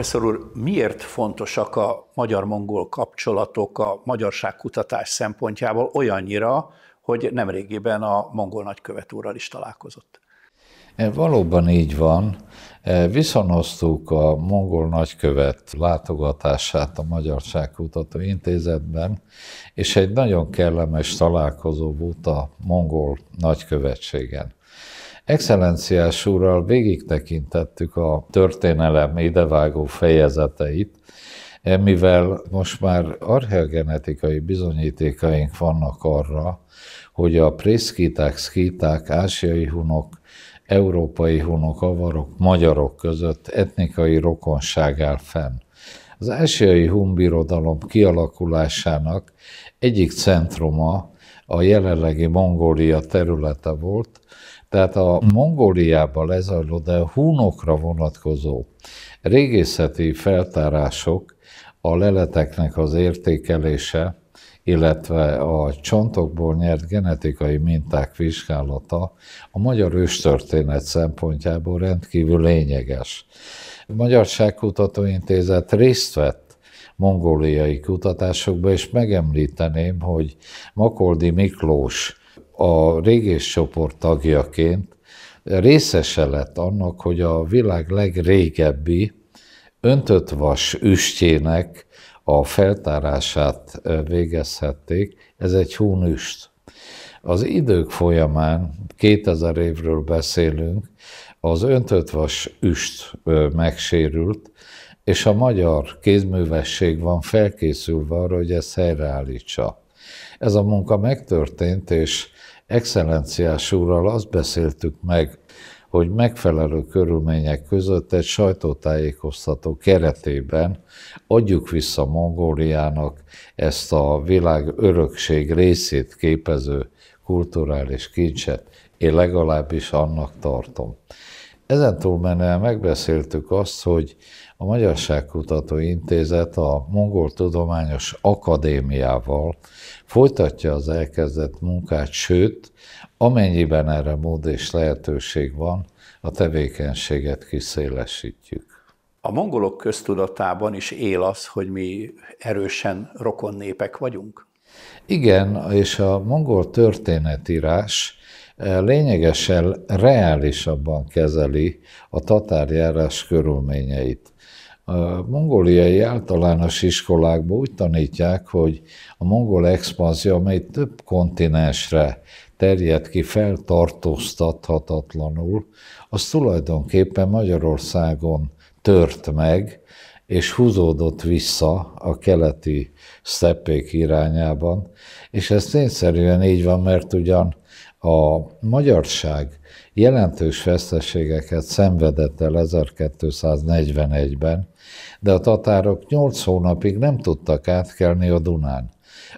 Professzor úr, miért fontosak a magyar-mongol kapcsolatok a magyarságkutatás szempontjából olyannyira, hogy nemrégiben a mongol nagykövet úrral is találkozott? E, valóban így van. E, viszonoztuk a mongol nagykövet látogatását a Magyarságkutató Intézetben, és egy nagyon kellemes találkozó volt a mongol nagykövetségen. Excellenciás úrral végigtekintettük a történelem idevágó fejezeteit, mivel most már archeogenetikai bizonyítékaink vannak arra, hogy a prészkíták, szkíták, ázsiai hunok, európai hunok, avarok, magyarok között etnikai rokonság áll fenn. Az ázsiai hunbirodalom kialakulásának egyik centruma a jelenlegi Mongólia területe volt, tehát a Mongóliában lezajló, de a húnokra vonatkozó régészeti feltárások, a leleteknek az értékelése, illetve a csontokból nyert genetikai minták vizsgálata a magyar őstörténet szempontjából rendkívül lényeges. A Magyarság Kutatóintézet részt vett mongóliai kutatásokba, és megemlíteném, hogy Makoldi Miklós a régész csoport tagjaként részese lett annak, hogy a világ legrégebbi öntött vas üstjének a feltárását végezhették. Ez egy hónüst. Az idők folyamán, 2000 évről beszélünk, az öntött vas üst megsérült, és a magyar kézművesség van felkészülve arra, hogy ezt helyreállítsa. Ez a munka megtörtént, és excellenciás úrral azt beszéltük meg, hogy megfelelő körülmények között egy sajtótájékoztató keretében adjuk vissza Mongóliának ezt a világ örökség részét képező kulturális kincset. Én legalábbis annak tartom. Ezen túlmenően megbeszéltük azt, hogy a Magyarságkutató Intézet a Mongol Tudományos Akadémiával folytatja az elkezdett munkát, sőt, amennyiben erre mód és lehetőség van, a tevékenységet kiszélesítjük. A mongolok köztudatában is él az, hogy mi erősen rokon népek vagyunk? Igen, és a mongol történetírás lényegesen reálisabban kezeli a tatárjárás körülményeit. A mongoliai általános iskolákban úgy tanítják, hogy a mongol expanzió, amely több kontinensre terjed ki feltartóztathatatlanul, az tulajdonképpen Magyarországon tört meg, és húzódott vissza a keleti szeppék irányában, és ez tényszerűen így van, mert ugyan a magyarság jelentős veszteségeket szenvedett el 1241-ben, de a tatárok 8 hónapig nem tudtak átkelni a Dunán.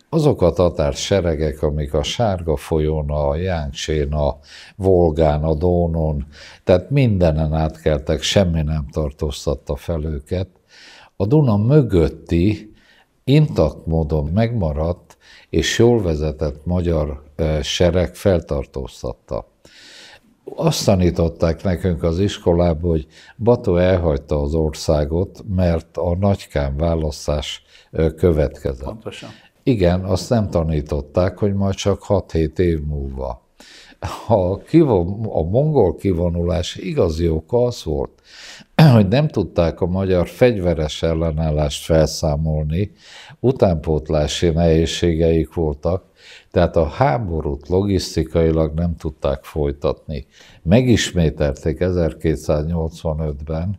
Azok a tatár seregek, amik a Sárga folyón, a Jáncsén, a Volgán, a Dónon, tehát mindenen átkeltek, semmi nem tartóztatta fel őket, a Duna mögötti intakt módon megmaradt és jól vezetett magyar sereg feltartóztatta. Azt tanították nekünk az iskolában, hogy Bató elhagyta az országot, mert a nagykám választás következett. Pontosan. Igen, azt nem tanították, hogy majd csak 6-7 év múlva. A, kivon, a mongol kivonulás igazi oka az volt, hogy nem tudták a magyar fegyveres ellenállást felszámolni, utánpótlási nehézségeik voltak, tehát a háborút logisztikailag nem tudták folytatni. Megismételték 1285-ben,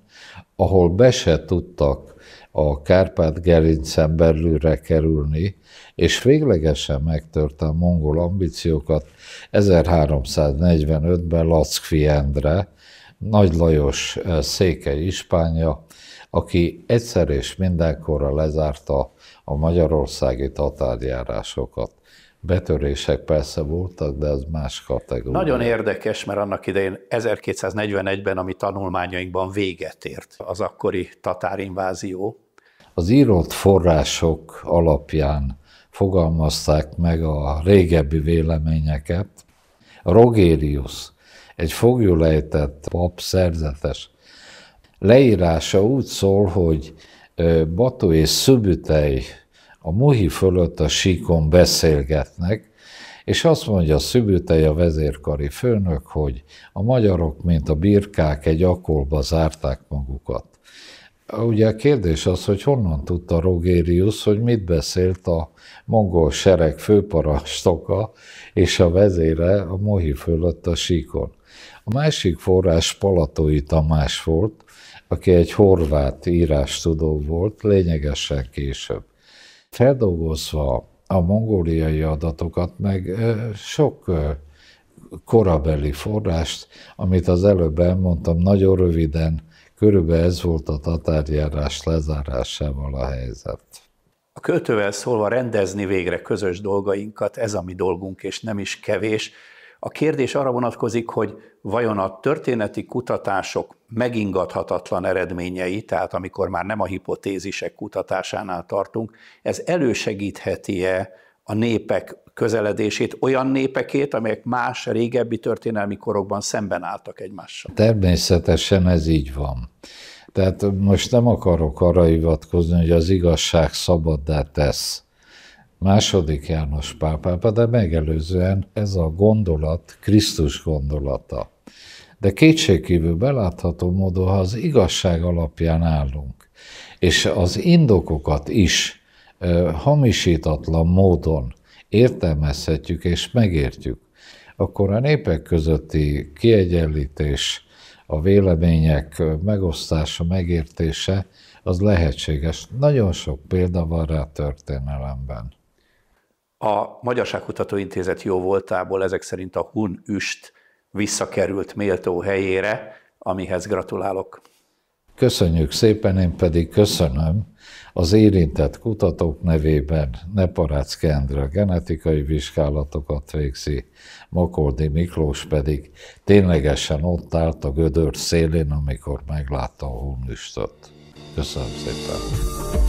ahol be se tudtak a Kárpát-Gerincen belülre kerülni, és véglegesen megtörte a mongol ambíciókat 1345-ben Lackfi Endre, nagy Lajos eh, székely ispánja, aki egyszer és mindenkorra lezárta a magyarországi tatárjárásokat. Betörések persze voltak, de az más kategória. Nagyon érdekes, mert annak idején 1241-ben, ami tanulmányainkban véget ért az akkori tatárinvázió. Az írott források alapján fogalmazták meg a régebbi véleményeket. Rogérius egy foglyulejtett pap szerzetes leírása úgy szól, hogy Bató és Szübütei a mohi fölött a síkon beszélgetnek, és azt mondja a Szübütei a vezérkari főnök, hogy a magyarok, mint a birkák, egy akolba zárták magukat. Ugye a kérdés az, hogy honnan tudta Rogérius, hogy mit beszélt a mongol sereg főparastoka és a vezére a mohi fölött a síkon. A másik forrás Palatói Tamás volt, aki egy horvát írástudó volt, lényegesen később. Feldolgozva a mongóliai adatokat, meg sok korabeli forrást, amit az előbb elmondtam, nagyon röviden, körülbelül ez volt a tatárjárás lezárásával a helyzet. A költővel szólva rendezni végre közös dolgainkat, ez a mi dolgunk, és nem is kevés, a kérdés arra vonatkozik, hogy vajon a történeti kutatások megingathatatlan eredményei, tehát amikor már nem a hipotézisek kutatásánál tartunk, ez elősegítheti-e a népek közeledését, olyan népekét, amelyek más régebbi történelmi korokban szemben álltak egymással. Természetesen ez így van. Tehát most nem akarok arra hivatkozni, hogy az igazság szabaddá tesz második János pápába, de megelőzően ez a gondolat Krisztus gondolata. De kétségkívül belátható módon, ha az igazság alapján állunk, és az indokokat is ö, hamisítatlan módon értelmezhetjük és megértjük, akkor a népek közötti kiegyenlítés, a vélemények megosztása, megértése az lehetséges. Nagyon sok példa van rá történelemben. A Magyarságkutató Intézet jó voltából ezek szerint a hun üst visszakerült méltó helyére, amihez gratulálok. Köszönjük szépen, én pedig köszönöm az érintett kutatók nevében Neparácki Endre genetikai vizsgálatokat végzi, Makoldi Miklós pedig ténylegesen ott állt a gödör szélén, amikor meglátta a hónüstöt. Köszönöm szépen!